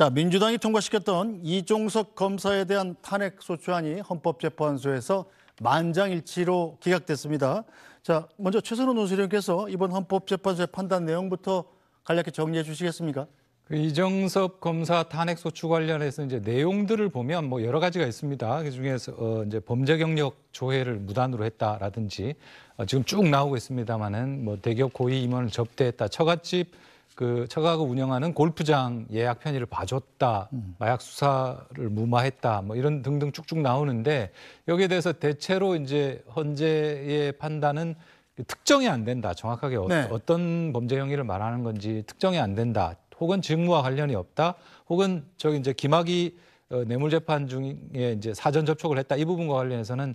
자, 민주당이 통과시켰던 이종석 검사에 대한 탄핵 소추안이 헌법재판소에서 만장일치로 기각됐습니다. 자, 먼저 최선호 논술위원께서 이번 헌법재판소의 판단 내용부터 간략히 정리해 주시겠습니까? 그 이정섭 검사 탄핵 소추 관련해서 이제 내용들을 보면 뭐 여러 가지가 있습니다. 그 중에서 어 이제 범죄 경력 조회를 무단으로 했다라든지 어 지금 쭉 나오고 있습니다만은 뭐 대기업 고위 임원을 접대했다, 처갓집 그 처가가 운영하는 골프장 예약 편의를 봐줬다, 음. 마약 수사를 무마했다, 뭐 이런 등등 쭉쭉 나오는데 여기에 대해서 대체로 이제 헌재의 판단은 특정이 안 된다. 정확하게 어, 네. 어, 떤 범죄 행위를 말하는 건지 특정이 안 된다. 혹은 직무와 관련이 없다. 혹은 저기 이제 김학이 어, 뇌물 재판 중에 이제 사전 접촉을 했다. 이 부분과 관련해서는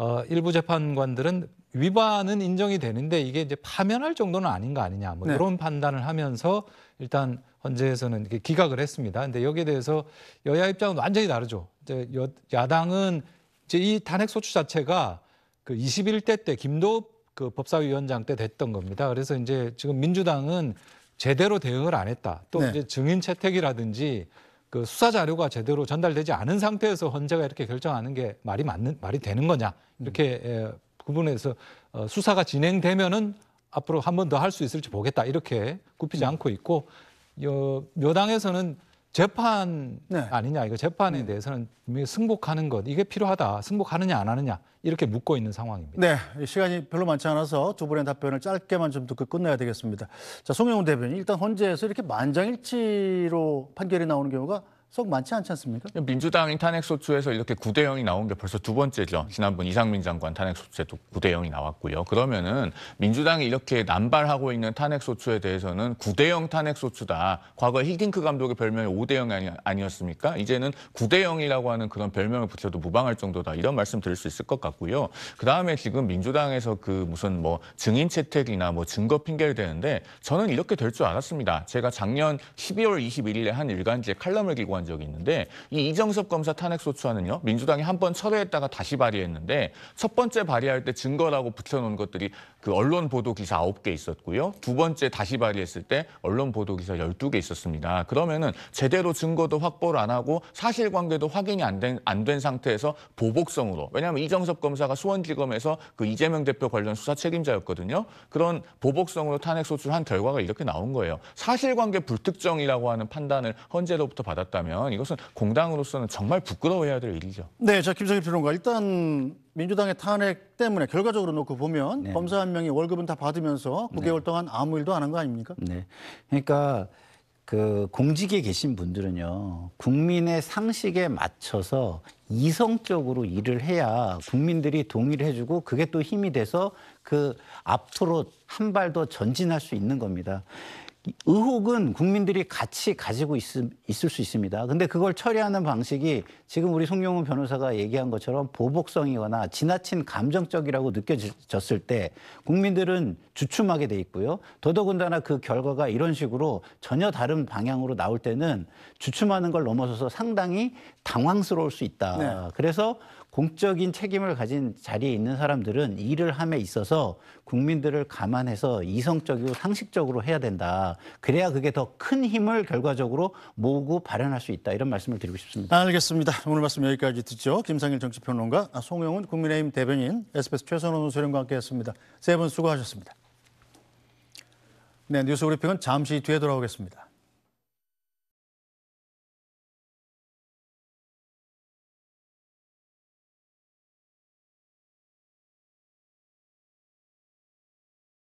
어, 일부 재판관들은 위반은 인정이 되는데 이게 이제 파면할 정도는 아닌 거 아니냐 뭐 네. 이런 판단을 하면서 일단 헌재에서는 이렇게 기각을 했습니다. 근데 여기에 대해서 여야 입장은 완전히 다르죠. 이제 여, 야당은 이제 이 탄핵 소추 자체가 그 21대 때 김도읍 그 법사위원장 때 됐던 겁니다. 그래서 이제 지금 민주당은 제대로 대응을 안 했다. 또 네. 이제 증인 채택이라든지 그 수사 자료가 제대로 전달되지 않은 상태에서 헌재가 이렇게 결정하는 게 말이 맞는 말이 되는 거냐 이렇게 음. 예, 구분해서 어, 수사가 진행되면은 앞으로 한 번 더 할 수 있을지 보겠다 이렇게 굽히지 음. 않고 있고 여, 여당에서는 재판 네. 아니냐 이거 재판에 음. 대해서는 승복하는 것 이게 필요하다 승복하느냐 안 하느냐 이렇게 묻고 있는 상황입니다. 네 시간이 별로 많지 않아서 두 분의 답변을 짧게만 좀 듣고 끝내야 되겠습니다. 자 송영훈 대변인 일단 헌재에서 이렇게 만장일치로 판결이 나오는 경우가 썩 많지 않지 않습니까? 민주당이 탄핵소추에서 이렇게 9대 0이 나온 게 벌써 두 번째죠. 지난번 이상민 장관 탄핵소추에도 9대 0이 나왔고요. 그러면은 민주당이 이렇게 남발하고 있는 탄핵소추에 대해서는 9대 0 탄핵소추다. 과거 히딩크 감독의 별명이 5대 0이 아니, 아니었습니까? 이제는 9대 0이라고 하는 그런 별명을 붙여도 무방할 정도다. 이런 말씀 드릴 수 있을 것 같고요. 그다음에 지금 민주당에서 그 무슨 뭐 증인 채택이나 뭐 증거 핑계를 대는데 저는 이렇게 될 줄 알았습니다. 제가 작년 12월 21일에 한 일간지에 칼럼을 기고한 주장한 적이 있는데 이 이정섭 검사 탄핵 소추안은요 민주당이 한 번 철회했다가 다시 발의했는데 첫 번째 발의할 때 증거라고 붙여놓은 것들이 그 언론 보도 기사 9개 있었고요. 두 번째 다시 발의했을 때 언론 보도 기사 12개 있었습니다. 그러면은 제대로 증거도 확보를 안 하고 사실관계도 확인이 안 된 안 된 상태에서 보복성으로 왜냐하면 이정섭 검사가 수원지검에서 그 이재명 대표 관련 수사 책임자였거든요. 그런 보복성으로 탄핵 소추한 결과가 이렇게 나온 거예요. 사실관계 불특정이라고 하는 판단을 헌재로부터 받았다면 이것은 공당으로서는 정말 부끄러워해야 될 일이죠. 네, 자 김성일 변론가 일단 민주당의 탄핵 때문에 결과적으로 놓고 보면 네. 검사 한 명이 월급은 다 받으면서 9개월 네. 동안 아무 일도 안 한 거 아닙니까? 네. 그러니까 그 공직에 계신 분들은요 국민의 상식에 맞춰서 이성적으로 일을 해야 국민들이 동의를 해주고 그게 또 힘이 돼서 그 앞으로 한 발 더 전진할 수 있는 겁니다. 의혹은 국민들이 같이 가지고 있, 을수 있습니다. 근데 그걸 처리하는 방식이 지금 우리 송영훈 변호사가 얘기한 것처럼 보복성이거나 지나친 감정적이라고 느껴졌을 때 국민들은 주춤하게 돼 있고요. 더더군다나 그 결과가 이런 식으로 전혀 다른 방향으로 나올 때는 주춤하는 걸 넘어서서 상당히 당황스러울 수 있다. 네. 그래서 공적인 책임을 가진 자리에 있는 사람들은 일을 함에 있어서 국민들을 감안해서 이성적이고 상식적으로 해야 된다. 그래야 그게 더 큰 힘을 결과적으로 모으고 발현할 수 있다. 이런 말씀을 드리고 싶습니다. 알겠습니다. 오늘 말씀 여기까지 듣죠. 김상일 정치평론가, 아, 송영훈 국민의힘 대변인, SBS 최선호 소련과 함께했습니다. 세 분 수고하셨습니다. 네, 뉴스 브리핑은 잠시 뒤에 돌아오겠습니다.